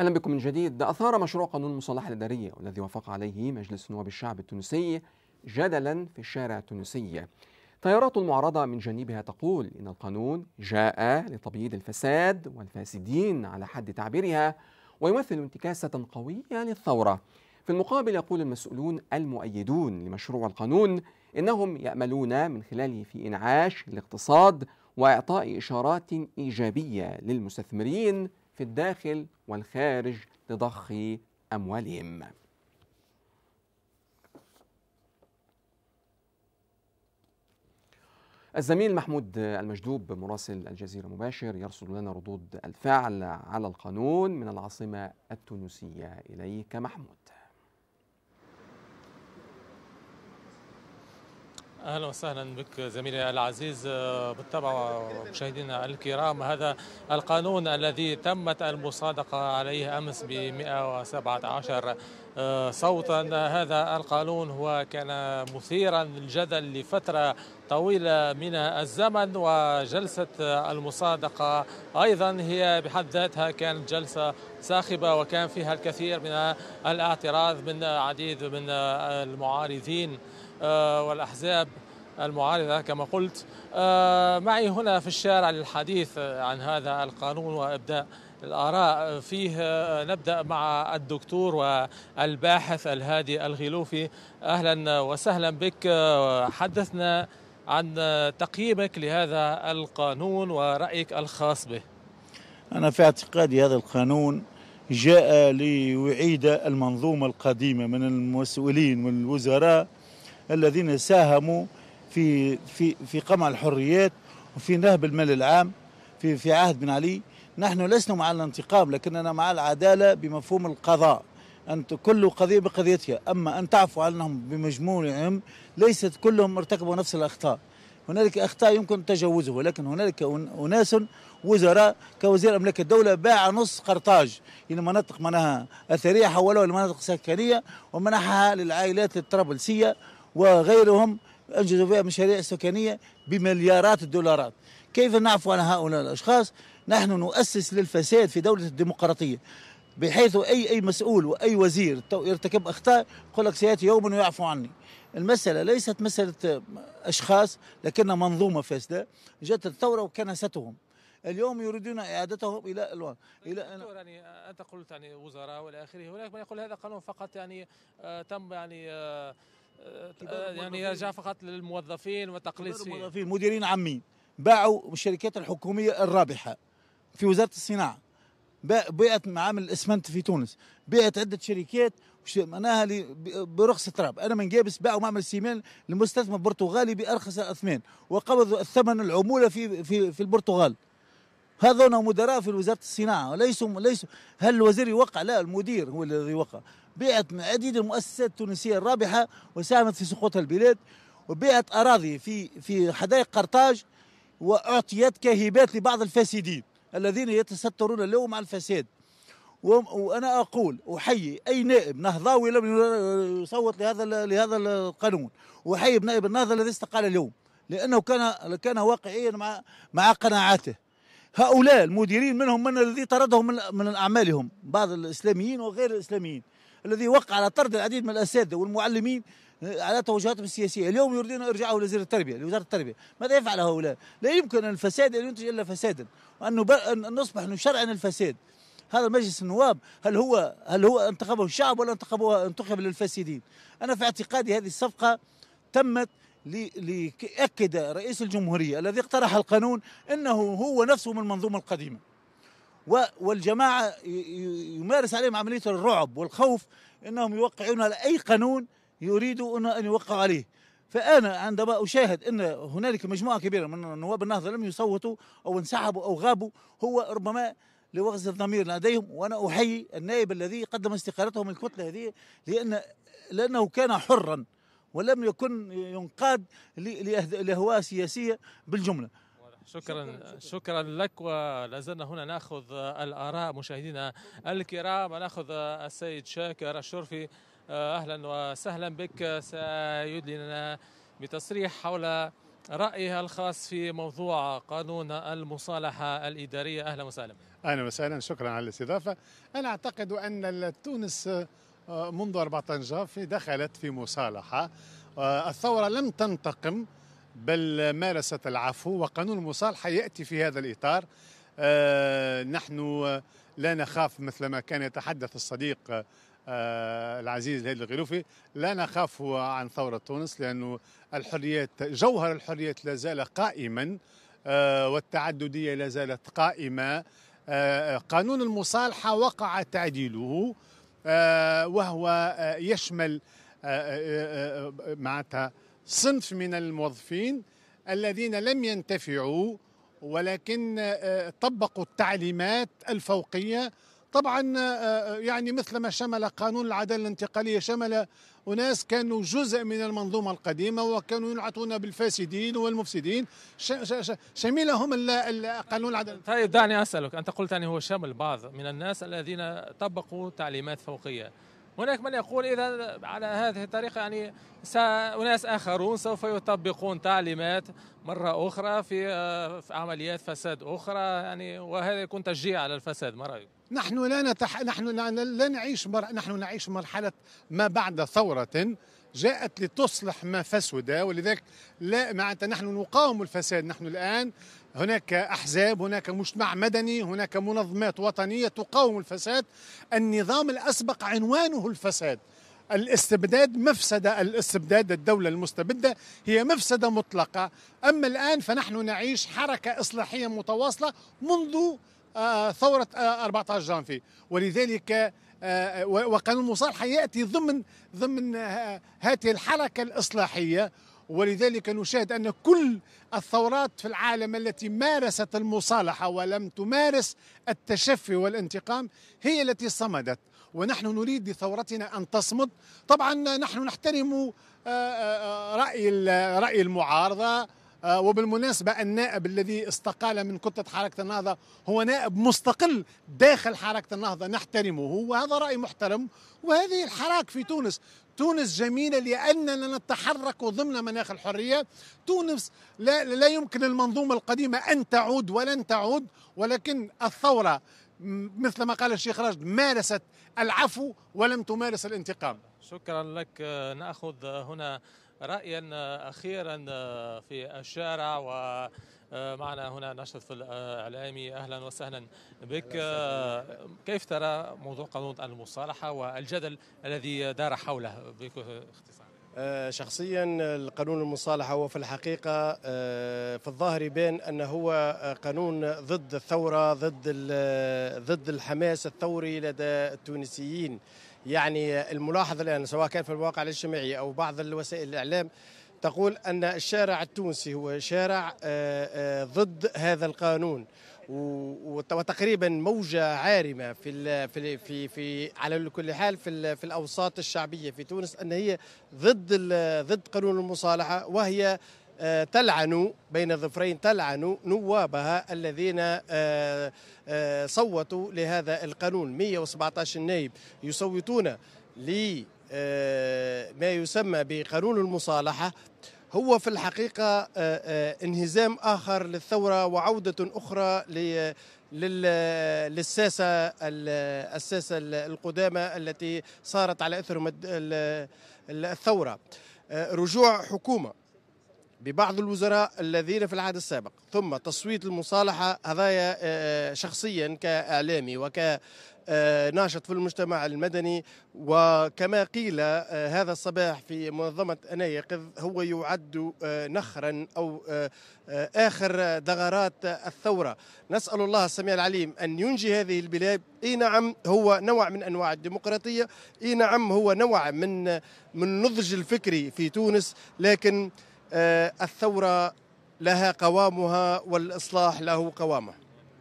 اهلا بكم من جديد اثار مشروع قانون المصالحه الاداريه والذي وافق عليه مجلس نواب الشعب التونسي جدلا في الشارع التونسي تيارات المعارضه من جانبها تقول ان القانون جاء لتبييض الفساد والفاسدين على حد تعبيرها ويمثل انتكاسه قويه للثوره في المقابل يقول المسؤولون المؤيدون لمشروع القانون انهم ياملون من خلاله في انعاش الاقتصاد واعطاء اشارات ايجابيه للمستثمرين في الداخل والخارج لضخ أموالهم الزميل محمود المجدوب مراسل الجزيرة مباشر يرصد لنا ردود الفعل على القانون من العاصمة التونسية إليك محمود اهلا وسهلا بك زميلي العزيز آه، بالطبع مشاهدينا الكرام هذا القانون الذي تمت المصادقه عليه امس ب 117 آه، صوتا هذا القانون هو كان مثيرا للجدل لفتره طويله من الزمن وجلسه المصادقه ايضا هي بحد ذاتها كانت جلسه ساخبه وكان فيها الكثير من الاعتراض من عديد من المعارضين آه، والأحزاب المعارضة كما قلت آه، معي هنا في الشارع للحديث عن هذا القانون وإبداء الآراء فيه آه، نبدأ مع الدكتور والباحث الهادي الغيلوفي أهلا وسهلا بك حدثنا عن تقييمك لهذا القانون ورأيك الخاص به أنا في اعتقادي هذا القانون جاء ليعيد المنظومة القديمة من المسؤولين والوزراء الذين ساهموا في في في قمع الحريات وفي نهب المال العام في في عهد بن علي نحن لسنا مع الانتقام لكننا مع العداله بمفهوم القضاء أن كل قضية بقضيتها أما أن تعفو عنهم بمجموعهم ليست كلهم ارتكبوا نفس الأخطاء هنالك أخطاء يمكن تجاوزها ولكن هنالك أناس وزراء كوزير أملاك الدولة باع نص قرطاج إلى مناطق منها أثرية حولوها لمناطق سكنية ومنحها للعائلات الطرابلسية وغيرهم انجزوا فيها مشاريع سكنيه بمليارات الدولارات. كيف نعفو عن هؤلاء الاشخاص؟ نحن نؤسس للفساد في دوله الديمقراطيه. بحيث اي اي مسؤول واي وزير يرتكب اخطاء يقول لك سياتي يوم ويعفو عني. المساله ليست مساله اشخاص لكنها منظومه فاسده جت الثوره وكنستهم. اليوم يريدون اعادتهم الى الوان الى يعني انت قلت يعني وزراء والى اخره هناك من يقول هذا قانون فقط يعني آه، تم يعني آه، آه، يعني يرجع فقط للموظفين وتقليص الموظفين مديرين عامين باعوا الشركات الحكوميه الرابحه في وزاره الصناعه بيعت معامل الاسمنت في تونس بيعت عده شركات معناها برخص تراب انا من جابس باعوا معمل سيمان لمستثمر برتغالي بارخص الاثمان وقبضوا الثمن العموله في في في البرتغال هذول مدراء في وزاره الصناعه وليسوا ليسوا هل الوزير يوقع لا المدير هو الذي يوقع بيعت عديد المؤسسات التونسيه الرابحه وساهمت في سقوط البلاد وبيعت اراضي في في حدائق قرطاج واعطيت كهبات لبعض الفاسدين الذين يتسترون اليوم على الفساد وانا اقول احيي اي نائب نهضاوي لم يصوت لهذا لهذا القانون وأحيي نائب النهضه الذي استقال اليوم لانه كان كان واقعيا مع مع قناعاته هؤلاء المديرين منهم من الذي طردهم من, من أعمالهم بعض الإسلاميين وغير الإسلاميين الذي وقع على طرد العديد من الأساتذة والمعلمين آه، على توجهاتهم السياسيه، اليوم يريدون ارجاعه لوزير التربيه، لوزاره التربيه، ماذا يفعل هؤلاء؟ لا يمكن الفساد ان ينتج الا فسادا، وان نصبح نشرعن الفساد. هذا مجلس النواب هل هو هل هو انتخبه الشعب ولا انتخبه انتخب للفاسدين؟ انا في اعتقادي هذه الصفقه تمت ليأكد رئيس الجمهورية الذي اقترح القانون أنه هو نفسه من المنظومة القديمة والجماعة يمارس عليهم عملية الرعب والخوف أنهم يوقعون على أي قانون يريدوا أن يوقعوا عليه فأنا عندما أشاهد أن هنالك مجموعة كبيرة من نواب النهضة لم يصوتوا أو انسحبوا أو غابوا هو ربما لوغز الضمير لديهم وأنا أحيي النائب الذي قدم استقالته من الكتلة هذه لأن لأنه كان حرا ولم يكن ينقاد لهواء سياسية بالجملة شكرا شكرا لك ولازلنا هنا ناخذ الاراء مشاهدينا الكرام ناخذ السيد شاكر الشرفي اهلا وسهلا بك سيدلنا بتصريح حول رايه الخاص في موضوع قانون المصالحه الاداريه اهلا وسهلا اهلا وسهلا شكرا على الاستضافه انا اعتقد ان تونس منذ 14 في دخلت في مصالحة آه، الثورة لم تنتقم بل مارست العفو وقانون المصالحة يأتي في هذا الإطار آه، نحن لا نخاف مثل ما كان يتحدث الصديق آه، العزيز الهادي الغلوفي لا نخاف عن ثورة تونس لأن الحريات جوهر الحريات لا زال قائما والتعددية لا زالت قائمة قانون المصالحة وقع تعديله آه، وهو آه، يشمل آه، معناتها صنف من الموظفين الذين لم ينتفعوا ولكن طبقوا التعليمات الفوقيه طبعا آه، آه، يعني مثل ما شمل قانون العداله الانتقاليه شمل اناس كانوا جزء من المنظومه القديمه وكانوا ينعتون بالفاسدين والمفسدين شملهم قانون العداله طيب دعني اسالك انت قلت انه هو شمل بعض من الناس الذين طبقوا تعليمات فوقيه هناك من يقول إذا على هذه الطريقة يعني أناس آخرون سوف يطبقون تعليمات مرة أخرى آه، في, عمليات فساد أخرى يعني وهذا يكون تشجيع على الفساد ما رأيك؟ نحن لا نتح... نحن لا نعيش مر... نحن نعيش مرحلة ما بعد ثورة جاءت لتصلح ما فسد ولذلك لا معناتها نحن نقاوم الفساد نحن الآن هناك أحزاب هناك مجتمع مدني هناك منظمات وطنية تقاوم الفساد النظام الأسبق عنوانه الفساد الاستبداد مفسدة الاستبداد الدولة المستبدة هي مفسدة مطلقة أما الآن فنحن نعيش حركة إصلاحية متواصلة منذ آه، آه، ثورة 14 آه، جانفي ولذلك وقانون المصالحة يأتي ضمن ضمن هذه الحركة الإصلاحية ولذلك نشاهد أن كل الثورات في العالم التي مارست المصالحة ولم تمارس التشفي والانتقام هي التي صمدت ونحن نريد لثورتنا أن تصمد طبعا نحن نحترم رأي رأي المعارضة آه، وبالمناسبة النائب الذي استقال من كتلة حركة النهضة هو نائب مستقل داخل حركة النهضة نحترمه وهذا رأي محترم وهذه الحراك في تونس تونس جميلة لأننا نتحرك ضمن مناخ الحرية تونس لا, لا يمكن المنظومة القديمة أن تعود ولن تعود ولكن الثورة مثل ما قال الشيخ راشد مارست العفو ولم تمارس الانتقام شكرا لك آه، ناخذ هنا رأيا آه، أخيرا آه، في الشارع و معنا هنا نشرف الإعلامي أهلا وسهلا بك آه، كيف ترى موضوع قانون المصالحة والجدل الذي دار حوله باختصار آه، شخصيا القانون المصالحة هو في الحقيقة آه، في الظاهر يبان أنه هو آه، قانون ضد الثورة ضد ضد الحماس الثوري لدى التونسيين يعني الملاحظة الآن سواء كان في المواقع الاجتماعية أو بعض الوسائل الإعلام تقول أن الشارع التونسي هو شارع ضد هذا القانون وتقريبا موجه عارمه في في في, في على كل حال في في الاوساط الشعبيه في تونس ان هي ضد ضد قانون المصالحه وهي آه، تلعن بين ظفرين تلعن نوابها الذين آه، آه، صوتوا لهذا القانون 117 نائب يصوتون ل ما يسمى بقانون المصالحه هو في الحقيقة آه، آه، انهزام آخر للثورة وعودة أخرى للساسة الساسة القدامى التي صارت على أثر الثورة آه، رجوع حكومة ببعض الوزراء الذين في العهد السابق ثم تصويت المصالحة هذايا آه، آه، شخصيا كإعلامي وك آه، ناشط في المجتمع المدني وكما قيل هذا الصباح في منظمة أنايقظ هو يعد نخرا أو آخر ثغرات الثورة نسأل الله السميع العليم أن ينجي هذه البلاد اي نعم هو نوع من انواع الديمقراطيه اي نعم هو نوع من من النضج الفكري في تونس لكن آه، الثورة لها قوامها والإصلاح له قوامه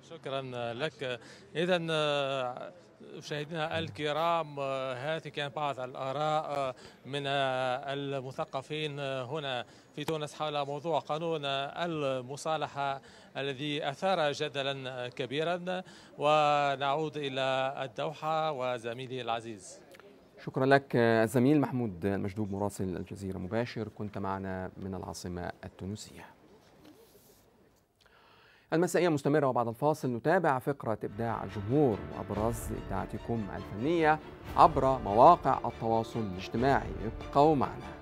شكرا لك إذا آه، مشاهدينا الكرام هذه آه، كانت بعض الآراء من المثقفين هنا في تونس حول موضوع قانون المصالحة الذي أثار جدلا كبيرا ونعود إلى الدوحة وزميلي العزيز شكرا لك الزميل محمود المشدوب مراسل الجزيرة مباشر كنت معنا من العاصمة التونسية المسائية مستمرة وبعد الفاصل نتابع فقرة إبداع الجمهور وأبرز إبداعاتكم الفنية عبر مواقع التواصل الاجتماعي ابقوا معنا